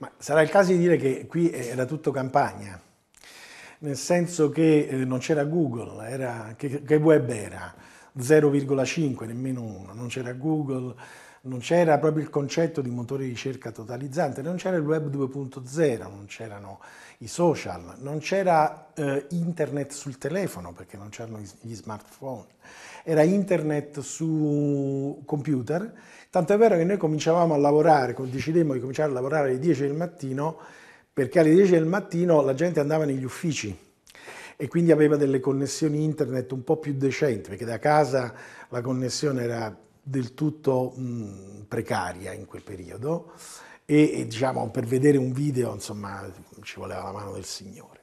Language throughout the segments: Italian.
Ma sarà il caso di dire che qui era tutto campagna, nel senso che eh, non c'era Google, era, che, che web era? 0,5, nemmeno uno, non c'era Google, non c'era proprio il concetto di motore di ricerca totalizzante, non c'era il web 2.0, non c'erano i social, non c'era eh, internet sul telefono perché non c'erano gli smartphone, era internet su computer, tanto è vero che noi cominciavamo a lavorare, decidemmo di cominciare a lavorare alle 10 del mattino perché alle 10 del mattino la gente andava negli uffici e quindi aveva delle connessioni internet un po' più decenti, perché da casa la connessione era del tutto mh, precaria in quel periodo e, e, diciamo per vedere un video insomma ci voleva la mano del Signore.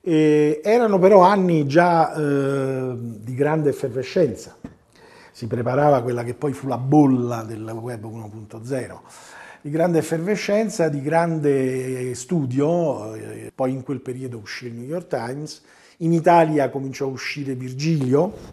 E erano però anni già eh, di grande effervescenza, si preparava quella che poi fu la bolla del web 1.0 di grande effervescenza, di grande eh, studio, eh, poi in quel periodo uscì il New York Times in Italia cominciò a uscire Virgilio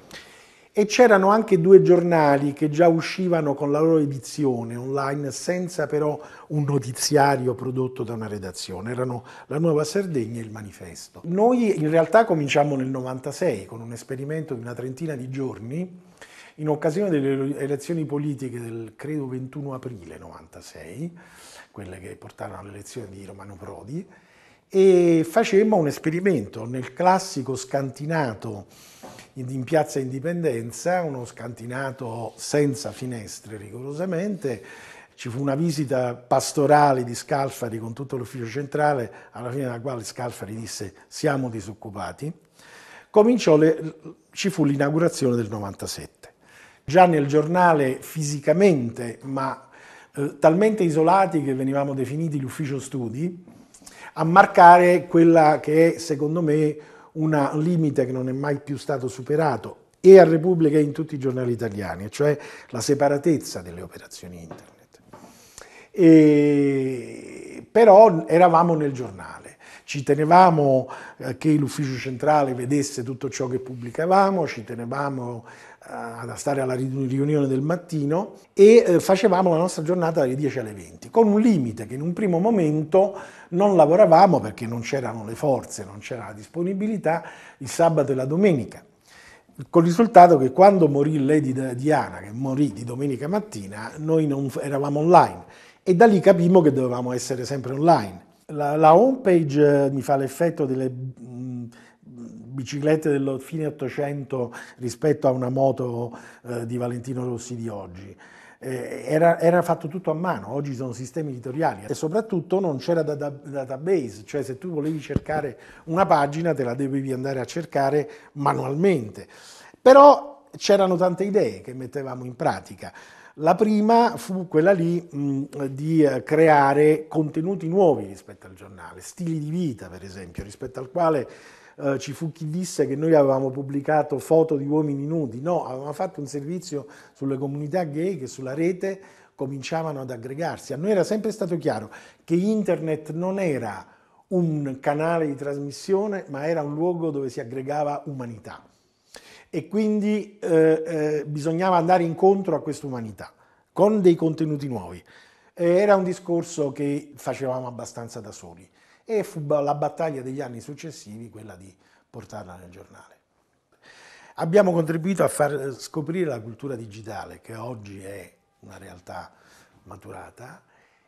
e c'erano anche due giornali che già uscivano con la loro edizione online senza però un notiziario prodotto da una redazione, erano la Nuova Sardegna e il Manifesto. Noi in realtà cominciamo nel 96 con un esperimento di una trentina di giorni in occasione delle elezioni politiche del credo 21 aprile 96, quelle che portarono all'elezione di Romano Prodi, e facemmo un esperimento nel classico scantinato in Piazza Indipendenza, uno scantinato senza finestre rigorosamente, ci fu una visita pastorale di Scalfari con tutto l'ufficio centrale, alla fine della quale Scalfari disse siamo disoccupati, le, ci fu l'inaugurazione del 97. Già nel giornale fisicamente, ma eh, talmente isolati che venivamo definiti l'ufficio studi, a marcare quella che è secondo me un limite che non è mai più stato superato e a Repubblica e in tutti i giornali italiani, cioè la separatezza delle operazioni internet. E, però eravamo nel giornale, ci tenevamo eh, che l'ufficio centrale vedesse tutto ciò che pubblicavamo, ci tenevamo a stare alla riunione del mattino e eh, facevamo la nostra giornata dalle 10 alle 20, con un limite che in un primo momento non lavoravamo perché non c'erano le forze, non c'era la disponibilità, il sabato e la domenica. Con il risultato che quando morì Lady Diana, che morì di domenica mattina, noi non eravamo online e da lì capimmo che dovevamo essere sempre online. La, la homepage eh, mi fa l'effetto delle mm, biciclette del fine 800 rispetto a una moto eh, di Valentino Rossi di oggi. Eh, era, era, fatto tutto a mano, oggi sono sistemi editoriali e soprattutto non c'era data, database, cioè se tu volevi cercare una pagina te la dovevi andare a cercare manualmente. Però c'erano tante idee che mettevamo in pratica. La prima fu quella lì mh, di creare contenuti nuovi rispetto al giornale, stili di vita per esempio, rispetto al quale eh, ci fu chi disse che noi avevamo pubblicato foto di uomini nudi, no, avevamo fatto un servizio sulle comunità gay che sulla rete cominciavano ad aggregarsi. A noi era sempre stato chiaro che internet non era un canale di trasmissione, ma era un luogo dove si aggregava umanità. E quindi eh, eh, bisognava andare incontro a questa umanità con dei contenuti nuovi. Eh, era un discorso che facevamo abbastanza da soli e fu la battaglia degli anni successivi quella di portarla nel giornale. Abbiamo contribuito a far scoprire la cultura digitale, che oggi è una realtà maturata,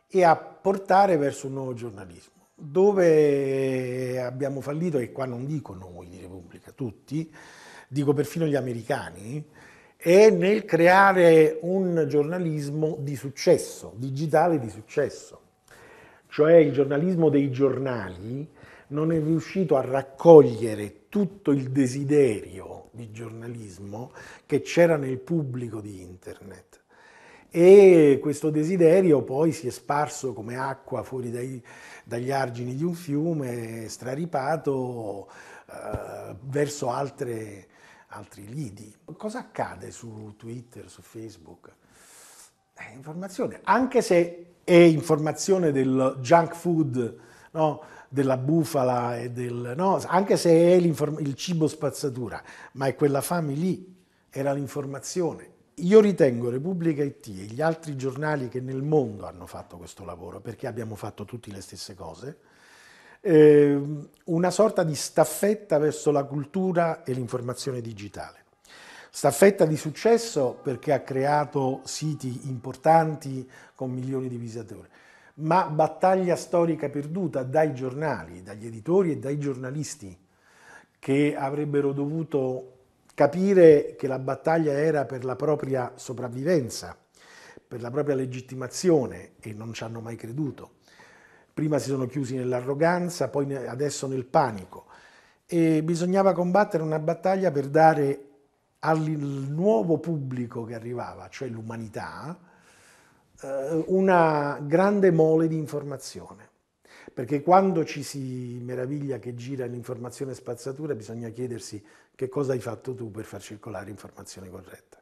e a portare verso un nuovo giornalismo. Dove abbiamo fallito, e qua non dico noi di Repubblica, tutti, dico perfino gli americani, è nel creare un giornalismo di successo, digitale di successo cioè il giornalismo dei giornali, non è riuscito a raccogliere tutto il desiderio di giornalismo che c'era nel pubblico di internet. E questo desiderio poi si è sparso come acqua fuori dai, dagli argini di un fiume, straripato eh, verso altre, altri lidi. Cosa accade su Twitter, su Facebook? Eh, informazione, anche se e informazione del junk food, no? della bufala e del... No? Anche se è il cibo spazzatura, ma è quella fame lì, era l'informazione. Io ritengo Repubblica IT e gli altri giornali che nel mondo hanno fatto questo lavoro, perché abbiamo fatto tutte le stesse cose, eh, una sorta di staffetta verso la cultura e l'informazione digitale. Staffetta di successo perché ha creato siti importanti con milioni di visitatori, ma battaglia storica perduta dai giornali, dagli editori e dai giornalisti che avrebbero dovuto capire che la battaglia era per la propria sopravvivenza, per la propria legittimazione e non ci hanno mai creduto. Prima si sono chiusi nell'arroganza, poi adesso nel panico e bisognava combattere una battaglia per dare al nuovo pubblico che arrivava, cioè l'umanità, eh, una grande mole di informazione. Perché quando ci si meraviglia che gira l'informazione spazzatura, bisogna chiedersi che cosa hai fatto tu per far circolare informazione corretta.